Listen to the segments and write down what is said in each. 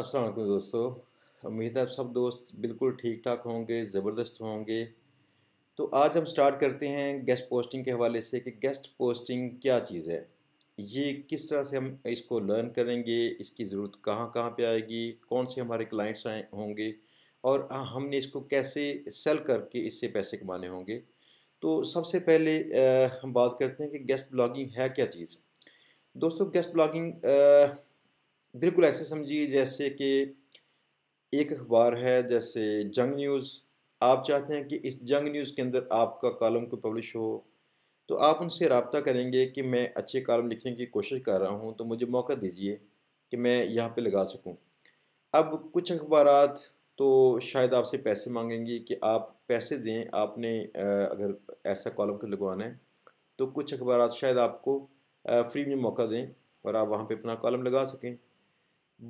असलकुम दोस्तों उम्मीद है सब दोस्त बिल्कुल ठीक ठाक होंगे ज़बरदस्त होंगे तो आज हम स्टार्ट करते हैं गेस्ट पोस्टिंग के हवाले से कि गेस्ट पोस्टिंग क्या चीज़ है ये किस तरह से हम इसको लर्न करेंगे इसकी ज़रूरत कहाँ कहाँ पे आएगी कौन से हमारे क्लाइंट्स आए होंगे और हाँ, हमने इसको कैसे सेल करके इससे पैसे कमाने होंगे तो सबसे पहले हम बात करते हैं कि गेस्ट ब्लॉगिंग है क्या चीज़ दोस्तों गेस्ट ब्लॉगिंग बिल्कुल ऐसे समझिए जैसे कि एक अखबार है जैसे जंग न्यूज़ आप चाहते हैं कि इस जंग न्यूज़ के अंदर आपका कॉलम को पब्लिश हो तो आप उनसे रबता करेंगे कि मैं अच्छे कॉलम लिखने की कोशिश कर रहा हूँ तो मुझे मौका दीजिए कि मैं यहाँ पर लगा सकूँ अब कुछ अखबार तो शायद आपसे पैसे मांगेंगे कि आप पैसे दें आपने अगर ऐसा कॉलम को तो लगवाना है तो कुछ अखबार शायद आपको फ्री में मौका दें और आप वहाँ पे अपना कॉलम लगा सकें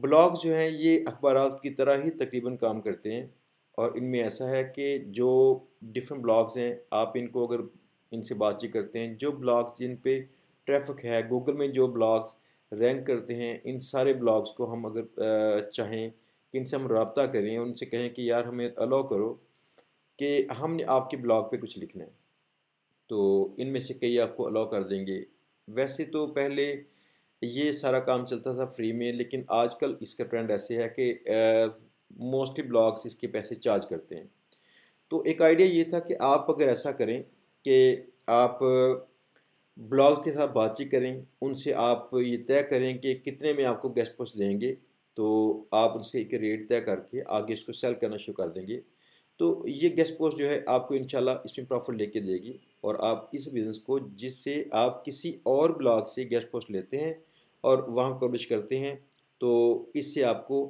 ब्लॉग जो हैं ये अखबार की तरह ही तकरीबन काम करते हैं और इनमें ऐसा है कि जो डिफरेंट ब्लॉग्स हैं आप इनको अगर इनसे बातचीत करते हैं जो ब्लॉग्स जिन पे ट्रैफिक है गूगल में जो ब्लॉग्स रैंक करते हैं इन सारे ब्लॉग्स को हम अगर चाहें कि इनसे हम रबता करें उनसे कहें कि यार हमें अलाउ करो कि हमने आपके ब्लॉग पे कुछ लिखना है तो इनमें से कई आपको अलाउ कर देंगे वैसे तो पहले ये सारा काम चलता था फ्री में लेकिन आजकल इसका ट्रेंड ऐसे है कि मोस्टली ब्लॉग्स इसके पैसे चार्ज करते हैं तो एक आइडिया ये था कि आप अगर ऐसा करें कि आप ब्लॉग्स के साथ बातचीत करें उनसे आप ये तय करें कि कितने में आपको गेस्ट पोस्ट देंगे तो आप उनसे एक रेट तय करके आगे इसको सेल करना शुरू कर देंगे तो ये गेस्ट पोस्ट जो है आपको इंशाल्लाह इसमें प्रॉफिट लेके देगी और आप इस बिज़नेस को जिससे आप किसी और ब्लॉग से गेस्ट पोस्ट लेते हैं और वहाँ पब्लिश करते हैं तो इससे आपको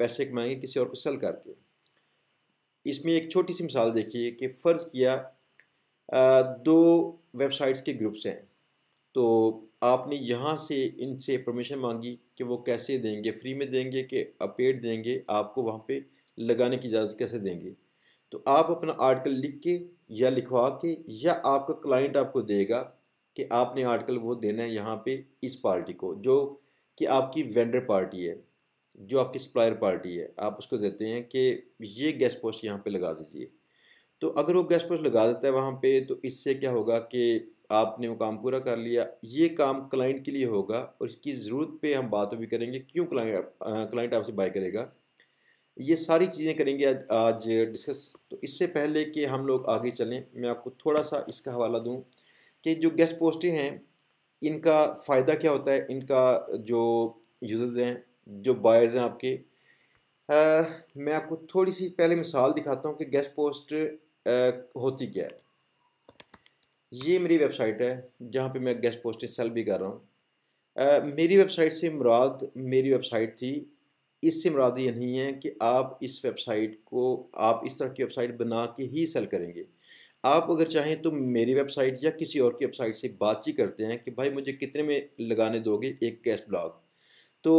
पैसे कमाएंगे किसी और को सेल करके इसमें एक छोटी सी मिसाल देखिए कि फ़र्ज़ किया दो वेबसाइट्स के ग्रुप्स हैं तो आपने यहाँ से इनसे परमिशन मांगी कि वो कैसे देंगे फ्री में देंगे कि अपेड देंगे आपको वहाँ पे लगाने की इजाज़त कैसे देंगे तो आप अपना आर्टिकल लिख के या लिखवा के या आपका क्लाइंट आपको देगा कि आपने आर्टिकल वो देना है यहाँ पे इस पार्टी को जो कि आपकी वेंडर पार्टी है जो आपकी सप्लायर पार्टी है आप उसको देते हैं कि ये गैस पोस्ट यहाँ पर लगा दीजिए तो अगर वो गैस पोस्ट लगा देता है वहाँ पर तो इससे क्या होगा कि आपने वो काम पूरा कर लिया ये काम क्लाइंट के लिए होगा और इसकी ज़रूरत पे हम बात भी करेंगे क्यों क्लाइंट क्लाइंट आपसे बाय करेगा ये सारी चीज़ें करेंगे आज, आज डिस्कस तो इससे पहले कि हम लोग आगे चलें मैं आपको थोड़ा सा इसका हवाला दूँ कि जो गेस्ट पोस्टें हैं इनका फ़ायदा क्या होता है इनका जो यूजर्स हैं जो बायर्स हैं आपके आ, मैं आपको थोड़ी सी पहले मिसाल दिखाता हूँ कि गेस्ट पोस्ट आ, होती क्या है ये मेरी वेबसाइट है जहाँ पे मैं गेस्ट पोस्टिंग सेल भी कर रहा हूँ मेरी वेबसाइट से मुराद मेरी वेबसाइट थी इससे मुराद ये नहीं है कि आप इस वेबसाइट को आप इस तरह की वेबसाइट बना के ही सेल करेंगे आप अगर चाहें तो मेरी वेबसाइट या किसी और की वेबसाइट से बातचीत करते हैं कि भाई मुझे कितने में लगाने दोगे एक गेस्ट ब्लॉग तो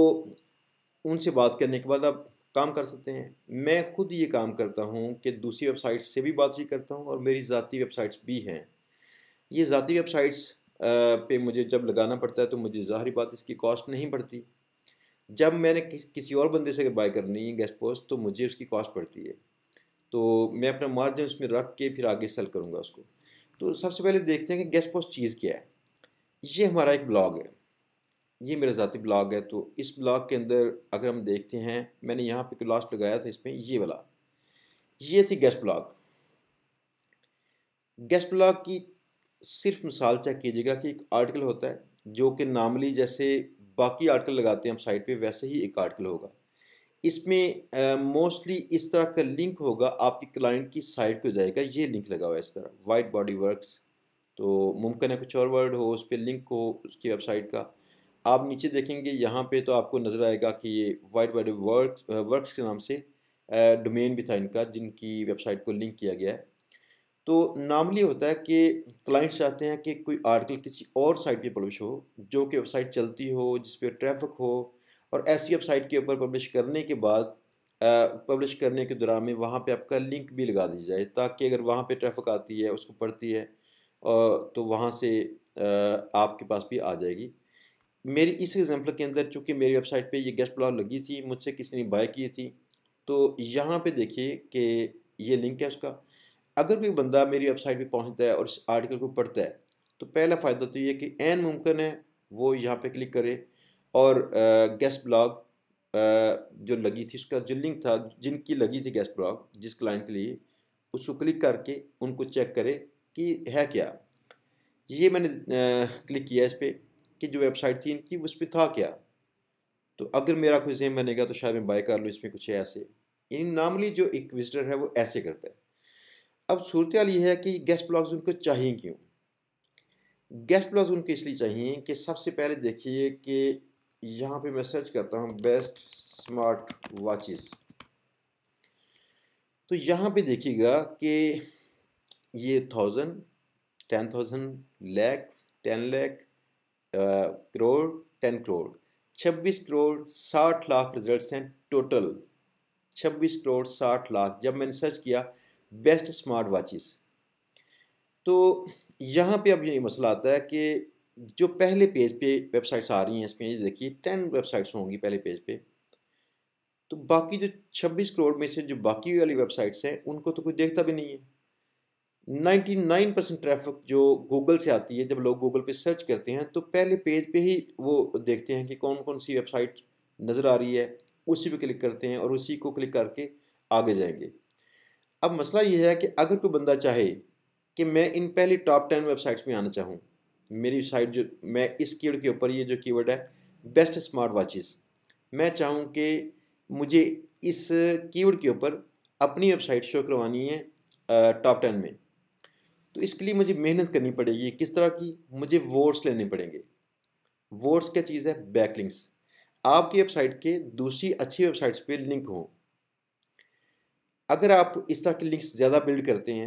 उनसे बात करने के बाद आप काम कर सकते हैं मैं खुद ये काम करता हूँ कि दूसरी वेबसाइट से भी बातचीत करता हूँ और मेरी ज़ाती वेबसाइट्स भी हैं ये ज़ाती वेबसाइट्स पे मुझे जब लगाना पड़ता है तो मुझे ज़ाहरी बात इसकी कॉस्ट नहीं पड़ती जब मैंने किस, किसी और बंदे से बाय करनी है गैस पोस्ट तो मुझे उसकी कॉस्ट पड़ती है तो मैं अपना मार्जिन उसमें रख के फिर आगे सेल करूँगा उसको तो सबसे पहले देखते हैं कि गैस पोस्ट चीज़ क्या है ये हमारा एक ब्लॉग है ये मेरा ज़ाती ब्लॉग है तो इस ब्लॉग के अंदर अगर हम देखते हैं मैंने यहाँ पर लास्ट लगाया था इसमें ये वाला ये थी गैस ब्लॉग गैस ब्लॉग की सिर्फ मिसाल चेक कीजिएगा कि एक आर्टिकल होता है जो कि नामली जैसे बाकी आर्टिकल लगाते हैं हम साइट पे वैसे ही एक आर्टिकल होगा इसमें मोस्टली uh, इस तरह का लिंक होगा आपके क्लाइंट की साइट को जाएगा ये लिंक लगा हुआ है इस तरह वाइट बॉडी वर्क्स तो मुमकिन है कुछ और वर्ड हो उस पर लिंक हो उसकी वेबसाइट का आप नीचे देखेंगे यहाँ पे तो आपको नज़र आएगा कि ये वाइट बॉडी वर्क वर्क्स के नाम से डोमेन भी था इनका जिनकी वेबसाइट को लिंक किया गया है तो नॉर्मली होता है कि क्लाइंट्स चाहते हैं कि कोई आर्टिकल किसी और साइट पे पब्लिश हो जो कि वेबसाइट चलती हो जिस पर ट्रैफिक हो और ऐसी वेबसाइट के ऊपर पब्लिश करने के बाद पब्लिश करने के दौरान में वहाँ पे आपका लिंक भी लगा दिया जाए ताकि अगर वहाँ पे ट्रैफिक आती है उसको पढ़ती है और तो वहाँ से आपके पास भी आ जाएगी मेरी इस एग्ज़ाम्पल के अंदर चूँकि मेरी वेबसाइट पर यह गेस्ट प्लाव लगी थी मुझसे किसी ने बाय की थी तो यहाँ पर देखिए कि ये लिंक है उसका अगर कोई बंदा मेरी वेबसाइट पे पहुंचता है और इस आर्टिकल को पढ़ता है तो पहला फ़ायदा तो ये कि एन मुमकिन है वो यहाँ पे क्लिक करे और गेस्ट ब्लॉग जो लगी थी उसका जो लिंक था जिनकी लगी थी गेस्ट ब्लॉग जिस क्लाइंट के लिए उसको क्लिक करके उनको चेक करे कि है क्या ये मैंने क्लिक किया इस पर कि जो वेबसाइट थी इनकी उस पर था क्या तो अगर मेरा कुछ जेम बनेगा तो शायद मैं बाय कर लूँ इसमें कुछ ऐसे यानी नॉर्मली जो एक विजिटर है वो ऐसे करता है अब सूरत यह है कि गेस्ट ब्लॉग्स उनको चाहिए क्यों गेस्ट ब्लॉग्स उनको इसलिए चाहिए कि सबसे पहले देखिए कि यहाँ पे मैं सर्च करता हूँ बेस्ट स्मार्ट वॉचेस तो यहाँ पे देखिएगा कि ये thousand ten thousand lakh ten lakh crore ten crore छब्बीस करोड़ साठ लाख रिजल्ट्स हैं टोटल छब्बीस करोड़ साठ लाख जब मैंने सर्च किया बेस्ट स्मार्ट वॉचेस तो यहाँ पे अब ये मसला आता है कि जो पहले पेज पे वेबसाइट्स आ रही हैं इसमें पेज देखिए टेन वेबसाइट्स होंगी पहले पेज पे तो बाकी जो छब्बीस करोड़ में से जो बाकी वाली वेबसाइट्स हैं उनको तो कोई देखता भी नहीं है 99 परसेंट ट्रैफिक जो गूगल से आती है जब लोग गूगल पे सर्च करते हैं तो पहले पेज पे ही वो देखते हैं कि कौन कौन सी वेबसाइट नज़र आ रही है उसी पे क्लिक करते हैं और उसी को क्लिक करके आगे जाएंगे अब मसला ये है कि अगर कोई बंदा चाहे कि मैं इन पहली टॉप टेन वेबसाइट्स में आना चाहूँ मेरी साइट जो मैं इस कीवर्ड के ऊपर ये जो कीवर्ड है बेस्ट स्मार्ट वॉचेस मैं चाहूँ कि मुझे इस कीवर्ड के ऊपर अपनी वेबसाइट शो करवानी है टॉप टेन में तो इसके लिए मुझे मेहनत करनी पड़ेगी किस तरह की मुझे वोट्स लेने पड़ेंगे वोट्स क्या चीज़ है बैकलिंक्स आपकी वेबसाइट के दूसरी अच्छी वेबसाइट्स पे लिंक हों अगर आप इस तरह के लिंक्स ज़्यादा बिल्ड करते हैं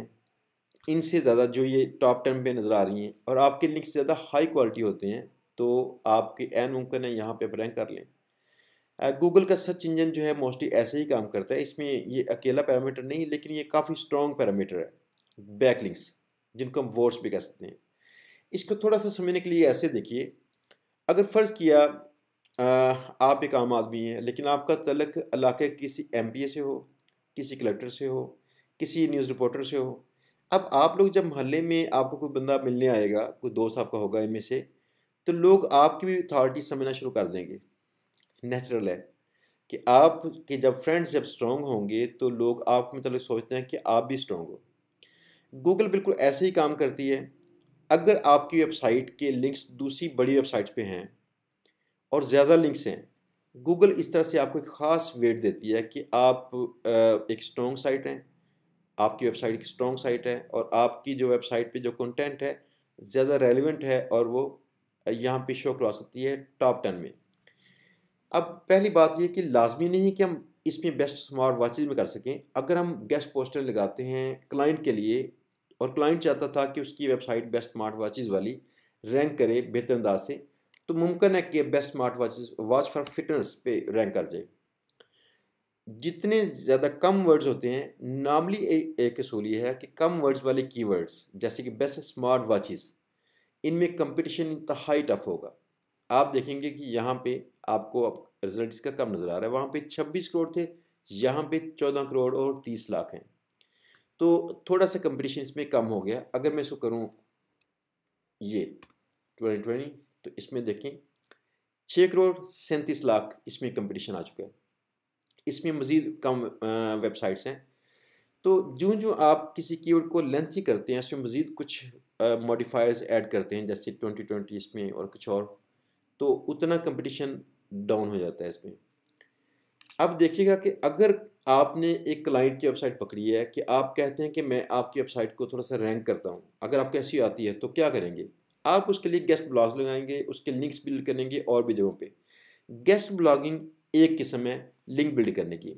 इनसे ज़्यादा जो ये टॉप टेन पे नज़र आ रही हैं और आपके लिंक्स ज़्यादा हाई क्वालिटी होते हैं तो आपके एन मुमकिन है यहाँ पे रैंक कर लें गूगल का सर्च इंजन जो है मोस्टली ऐसे ही काम करता है इसमें ये अकेला पैरामीटर नहीं लेकिन ये काफ़ी स्ट्रॉन्ग पैरामीटर है बैक लिंक्स जिनको हम वर्ड्स भी कह सकते हैं इसको थोड़ा सा समझने के लिए ऐसे देखिए अगर फ़र्ज़ किया आप एक आम आदमी हैं लेकिन आपका तलक इलाके किसी एम से हो किसी कलेक्टर से हो किसी न्यूज़ रिपोर्टर से हो अब आप लोग जब मोहल्ले में आपको कोई बंदा मिलने आएगा कोई दोस्त आपका होगा इनमें से तो लोग आपकी भी अथॉरिटी समझना शुरू कर देंगे नेचुरल है कि आप के जब फ्रेंड्स जब स्ट्रॉन्ग होंगे तो लोग आप मतलब सोचते हैं कि आप भी स्ट्रॉन्ग हो गूगल बिल्कुल ऐसे ही काम करती है अगर आपकी वेबसाइट के लिंक्स दूसरी बड़ी वेबसाइट्स पे हैं और ज़्यादा लिंक्स हैं गूगल इस तरह से आपको एक ख़ास वेट देती है कि आप एक स्ट्रॉन्ग साइट हैं आपकी वेबसाइट की स्ट्रॉन्ग साइट है और आपकी जो वेबसाइट पे जो कंटेंट है ज़्यादा रेलिवेंट है और वो यहाँ पे शो करवा सकती है टॉप टेन में अब पहली बात ये कि लाजमी नहीं कि हम इसमें बेस्ट स्मार्ट वॉचेज में कर सकें अगर हम गेस्ट पोस्टर लगाते हैं क्लाइंट के लिए और क्लाइंट चाहता था कि उसकी वेबसाइट बेस्ट स्मार्ट वॉचेज वाली रैंक करे बेहतर अंदाज से तो मुमकिन है कि best smart watch watch for fitness पे रैंक कर जाए जितने ज़्यादा कम वर्ड्स होते हैं नॉर्मली एक असूल ये है कि कम वर्ड्स वाले कीवर्ड्स जैसे कि बेस्ट स्मार्ट वॉचेस इनमें कंपटीशन इंतहाई टफ होगा आप देखेंगे कि यहाँ पे आपको अब रिजल्ट इसका कम नज़र आ रहा है वहाँ पे 26 करोड़ थे यहाँ पे 14 करोड़ और 30 लाख हैं तो थोड़ा सा कंपटीशन इसमें कम हो गया अगर मैं इसको करूँ ये ट्वेंटी तो इसमें देखें छः करोड़ सैंतीस लाख इसमें कंपटीशन आ चुका है इसमें मज़ीद कम वेबसाइट्स हैं तो जो जो आप किसी कीवर्ड को लेंथी करते हैं उसमें मज़ीद कुछ मॉडिफायर्स ऐड करते हैं जैसे ट्वेंटी ट्वेंटी इसमें और कुछ और तो उतना कंपटीशन डाउन हो जाता है इसमें अब देखिएगा कि अगर आपने एक क्लाइंट की वेबसाइट पकड़ी है कि आप कहते हैं कि मैं आपकी वेबसाइट को थोड़ा सा रैंक करता हूँ अगर आपको ऐसी आती है तो क्या करेंगे आप उसके लिए गेस्ट ब्लॉग्स लगाएंगे उसके लिंक्स बिल्ड करेंगे और भी जगहों पे गेस्ट ब्लॉगिंग एक किस्म है लिंक बिल्ड करने की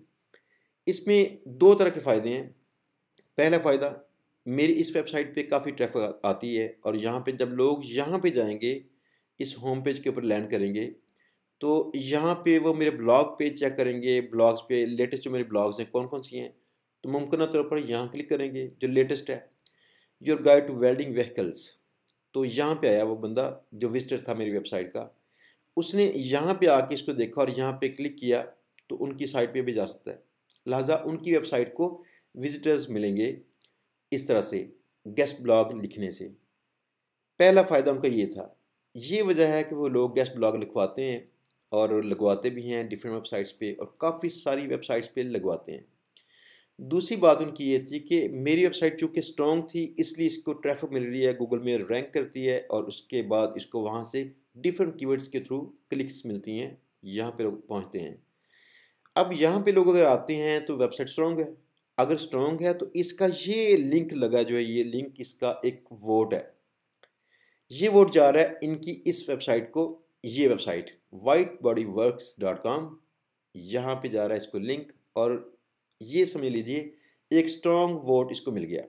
इसमें दो तरह के फ़ायदे हैं पहला फ़ायदा मेरी इस वेबसाइट पे काफ़ी ट्रैफिक आती है और यहाँ पे जब लोग यहाँ पे जाएंगे इस होम पेज के ऊपर लैंड करेंगे तो यहाँ पे वो मेरे ब्लॉग पे चेक करेंगे ब्लॉग्स पे लेटेस्ट जो मेरे ब्लॉग्स हैं कौन कौन सी हैं तो मुमकिन तौर पर यहाँ क्लिक करेंगे जो लेटेस्ट है your guide to welding vehicles तो यहाँ पे आया वो बंदा जो विजिटर था मेरी वेबसाइट का उसने यहाँ पे आके इसको देखा और यहाँ पे क्लिक किया तो उनकी साइट पे भी जा सकता है लिहाजा उनकी वेबसाइट को विजिटर्स मिलेंगे इस तरह से गेस्ट ब्लॉग लिखने से पहला फ़ायदा उनका ये था ये वजह है कि वो लोग गेस्ट ब्लॉग लिखवाते हैं और लगवाते भी हैं डिफरेंट वेबसाइट्स पे और काफ़ी सारी वेबसाइट्स पे लगवाते हैं दूसरी बात उनकी ये थी कि मेरी वेबसाइट चूँकि स्ट्रॉन्ग थी इसलिए इसको ट्रैफिक मिल रही है गूगल में रैंक करती है और उसके बाद इसको वहाँ से डिफरेंट कीवर्ड्स के थ्रू क्लिक्स मिलती हैं यहाँ पे लोग पहुँचते हैं अब यहाँ पे लोग अगर आते हैं तो वेबसाइट स्ट्रॉन्ग है अगर स्ट्रॉन्ग है तो इसका ये लिंक लगा जो है ये लिंक इसका एक वोट है ये वोट जा रहा है इनकी इस वेबसाइट को ये website white body works dot com यहाँ पर जा रहा है इसको लिंक और ये समझ लीजिए एक स्ट्रॉन्ग वोट इसको मिल गया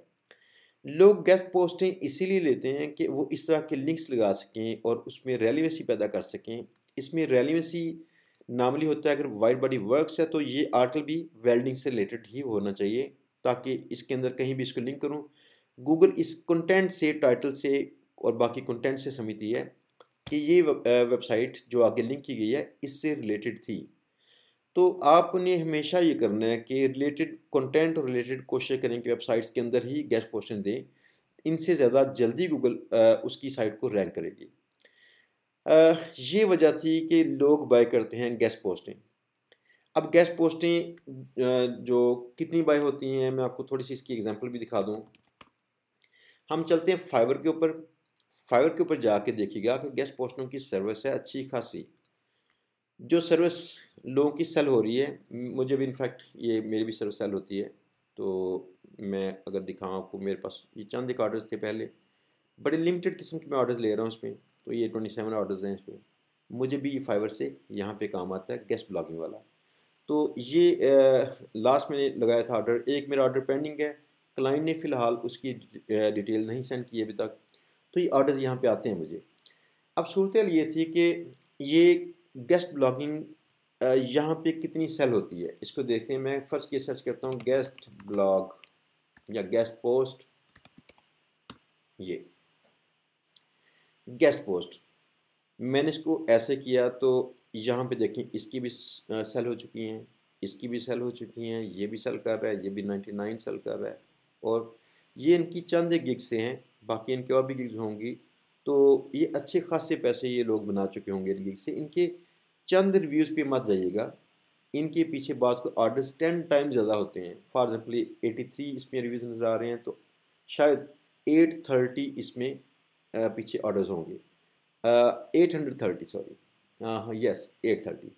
लोग गेस्ट पोस्टें इसीलिए लेते हैं कि वो इस तरह के लिंक्स लगा सकें और उसमें रेलिवेंसी पैदा कर सकें इसमें रेलिवेंसी नॉर्मली होता है अगर वाइड बॉडी वर्क्स है तो ये आर्टिकल भी वेल्डिंग से रिलेटेड ही होना चाहिए ताकि इसके अंदर कहीं भी इसको लिंक करूँ गूगल इस कंटेंट से टाइटल से और बाकी कंटेंट से समझती है कि ये वेबसाइट जो आगे लिंक की गई है इससे रिलेटेड थी तो आपने हमेशा ये करना है कि रिलेटेड कंटेंट और रिलेटेड कोशिश करें कि वेबसाइट्स के अंदर ही गेस्ट पोस्टें दें इनसे ज़्यादा जल्दी गूगल उसकी साइट को रैंक करेगी ये वजह थी कि लोग बाय करते हैं गेस्ट पोस्टें अब गेस्ट पोस्टें जो कितनी बाय होती हैं मैं आपको थोड़ी सी इसकी एग्जाम्पल भी दिखा दूँ हम चलते हैं फाइबर के ऊपर फाइबर के ऊपर जाके देखिएगा कि गेस्ट पोस्टों की सर्विस है अच्छी खासी जो सर्विस लोगों की सेल हो रही है मुझे भी इनफैक्ट ये मेरी भी सर्विस सेल होती है तो मैं अगर दिखाऊँ आपको मेरे पास ये चंद एक ऑर्डर्स थे पहले बड़े लिमिटेड किस्म के मैं ऑर्डर्स ले रहा हूँ उसमें तो ये ट्वेंटी सेवन ऑर्डर्स हैं इसमें मुझे भी ये फाइवर से यहाँ पे काम आता है गेस्ट ब्लॉगिंग वाला तो ये लास्ट मैंने लगाया था ऑर्डर एक मेरा ऑर्डर पेंडिंग है क्लाइंट ने फ़िलहाल उसकी डिटेल नहीं सेंड की अभी तक तो ये ऑर्डर्स यहाँ पर आते हैं मुझे अब सूरत ये थी कि ये गेस्ट ब्लॉगिंग uh, यहाँ पे कितनी सेल होती है इसको देखते हैं मैं फर्स्ट ये सर्च करता हूँ गेस्ट ब्लॉग या गेस्ट पोस्ट ये गेस्ट पोस्ट मैंने इसको ऐसे किया तो यहाँ पे देखें इसकी भी सेल uh, हो चुकी हैं इसकी भी सेल हो चुकी हैं ये भी सेल कर रहा है ये भी नाइन सेल कर रहा है और ये इनकी चंद एक गिग्स हैं बाकी इनके और भी गिग्स होंगी तो ये अच्छे खासे पैसे ये लोग बना चुके होंगे इन गिग्स से इनके चंद रिव्यूज़ पे मत जाइएगा इनके पीछे बात को ऑर्डर्स टेन टाइम ज़्यादा होते हैं फॉर एग्जाम्पल एटी थ्री इसमें रिव्यूज़ नज़र आ रहे हैं तो शायद एट थर्टी इसमें पीछे ऑर्डर्स होंगे eight hundred thirty sorry yes eight thirty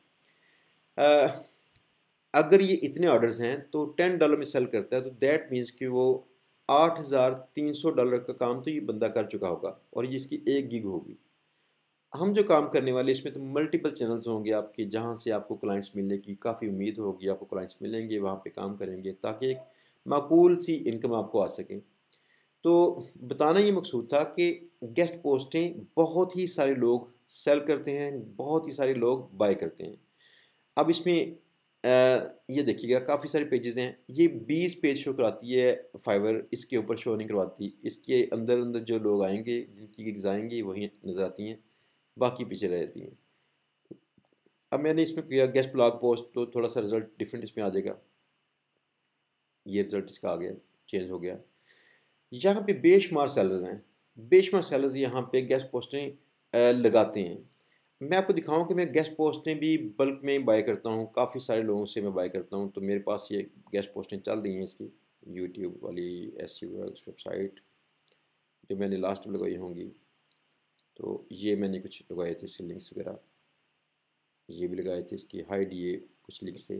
अगर ये इतने ऑर्डर्स हैं तो टेन डॉलर में सेल करता है तो दैट मीन्स कि वो आठ हज़ार तीन सौ डॉलर का काम तो ये बंदा कर चुका होगा और ये इसकी एक गिग होगी हम जो काम करने वाले इसमें तो मल्टीपल चैनल्स होंगे आपके जहाँ से आपको क्लाइंट्स मिलने की काफ़ी उम्मीद होगी आपको क्लाइंट्स मिलेंगे वहाँ पे काम करेंगे ताकि एक माकूल सी इनकम आपको आ सके तो बताना ये मकसूद था कि गेस्ट पोस्टें बहुत ही सारे लोग सेल करते हैं बहुत ही सारे लोग बाय करते हैं अब इसमें ये देखिएगा काफ़ी सारे पेजेस हैं ये बीस पेज शो कराती है फाइवर इसके ऊपर शो नहीं करवाती इसके अंदर अंदर जो लोग आएंगे जिनकी गिग्स आएंगी वही नज़र आती हैं बाकी पीछे रहती हैं अब मैंने इसमें किया गेस्ट ब्लॉग पोस्ट तो थोड़ा सा रिज़ल्ट डिफरेंट इसमें आ जाएगा ये रिज़ल्ट इसका आ गया चेंज हो गया यहाँ पे बेशुमार सेलर्स हैं बेशुमार सेलर्स यहाँ पे गैस पोस्टें लगाते हैं मैं आपको दिखाऊं कि मैं गैस पोस्टें भी बल्क में बाई करता हूँ काफ़ी सारे लोगों से मैं बाई करता हूँ तो मेरे पास ये गैस पोस्टें चल रही हैं इसकी यूट्यूब वाली एस वेबसाइट जो मैंने लास्ट में लगाई होंगी तो ये मैंने कुछ लगाए थे इसके लिंक्स वगैरह ये भी लगाए थे इसकी हाइड ये कुछ लिंक्स थे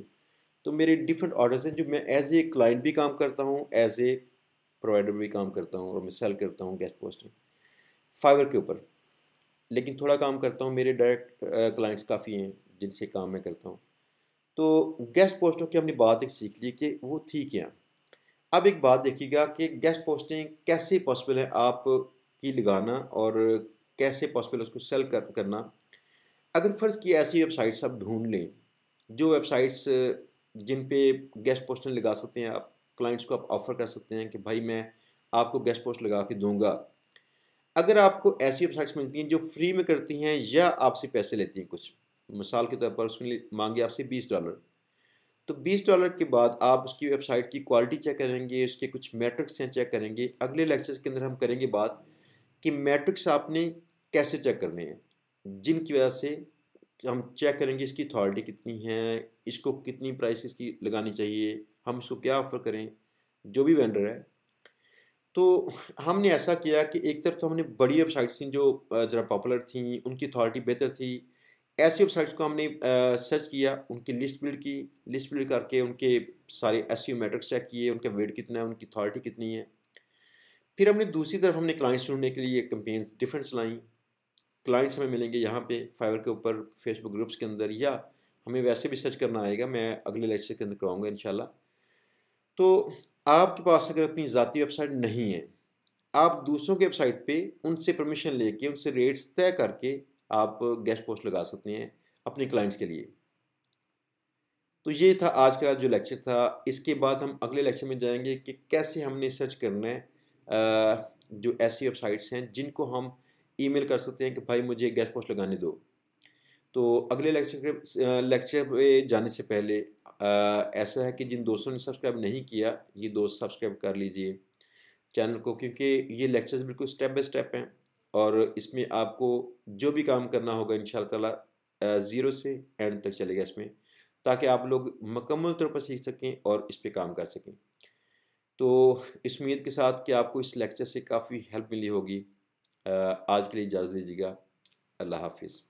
तो मेरे डिफरेंट ऑर्डर्स हैं जो मैं एज ए क्लाइंट भी काम करता हूँ एज ए प्रोवाइडर भी काम करता हूँ और मैं सेल करता हूँ गैस पोस्टिंग फाइवर के ऊपर लेकिन थोड़ा काम करता हूँ मेरे डायरेक्ट क्लाइंट्स काफ़ी हैं जिनसे काम मैं करता हूँ तो गेस्ट पोस्टों की हमने बात एक सीख ली कि वो थी क्या अब एक बात देखिएगा कि गेस्ट पोस्टिंग कैसे पॉसिबल है आप की लगाना और कैसे पॉसिबल उसको सेल कर करना अगर फ़र्ज़ की ऐसी वेबसाइट्स आप ढूंढ लें जो वेबसाइट्स जिन पे गेस्ट पोस्टर लगा सकते हैं आप क्लाइंट्स को आप ऑफ़र कर सकते हैं कि भाई मैं आपको गेस्ट पोस्ट लगा के दूंगा अगर आपको ऐसी वेबसाइट्स मिलती हैं जो फ्री में करती हैं या आपसे पैसे लेती हैं कुछ मिसाल के तौर पर उसने मांगे आपसे बीस डॉलर तो बीस डॉलर के बाद आप उसकी वेबसाइट की क्वालिटी चेक करेंगे उसके कुछ मैट्रिक्स हैं चेक करेंगे अगले लेक्चर के अंदर हम करेंगे बात कि मैट्रिक्स आपने कैसे चेक करने हैं जिनकी वजह से हम चेक करेंगे इसकी अथॉरिटी कितनी है इसको कितनी प्राइस इसकी लगानी चाहिए हम इसको क्या ऑफ़र करें जो भी वेंडर है तो हमने ऐसा किया कि एक तरफ तो हमने बड़ी वेबसाइट्स थी जो ज़रा पॉपुलर थी उनकी अथॉरिटी बेहतर थी ऐसी वेबसाइट्स को हमने सर्च किया उनकी लिस्ट बिल्ड की लिस्ट बिल्ड करके उनके सारे एस e मैट्रिक्स चेक किए उनका वेट कितना है उनकी अथॉरिटी कितनी है फिर हमने दूसरी तरफ हमने क्लाइंट्स ढूंढने के लिए कंपेन्स डिफरेंट चलाई क्लाइंट्स हमें मिलेंगे यहाँ पे फाइवर के ऊपर फेसबुक ग्रुप्स के अंदर या हमें वैसे भी सर्च करना आएगा मैं अगले लेक्चर के अंदर कराऊँगा इन तो आपके पास अगर अपनी ज़ाती वेबसाइट नहीं है आप दूसरों के वेबसाइट पे उनसे परमिशन लेके उनसे रेट्स तय करके आप गेस्ट पोस्ट लगा सकते हैं अपने क्लाइंट्स के लिए तो ये था आज का जो लेक्चर था इसके बाद हम अगले लेक्चर में जाएंगे कि कैसे हमने सर्च करना है जो ऐसी वेबसाइट्स हैं जिनको हम ईमेल कर सकते हैं कि भाई मुझे गैस पोस्ट लगाने दो तो अगले लेक्चर लेक्चर पे जाने से पहले आ, ऐसा है कि जिन दोस्तों ने सब्सक्राइब नहीं किया ये दोस्त सब्सक्राइब कर लीजिए चैनल को क्योंकि ये लेक्चर्स बिल्कुल स्टेप बाय स्टेप हैं और इसमें आपको जो भी काम करना होगा इन ताला ज़ीरो से एंड तक चलेगा इसमें ताकि आप लोग मकम्मल तौर पर सीख सकें और इस पर काम कर सकें तो इस उम्मीद के साथ कि आपको इस लेक्चर से काफ़ी हेल्प मिली होगी आज के लिए इजाज़त दीजिएगा अल्लाह हाफिज़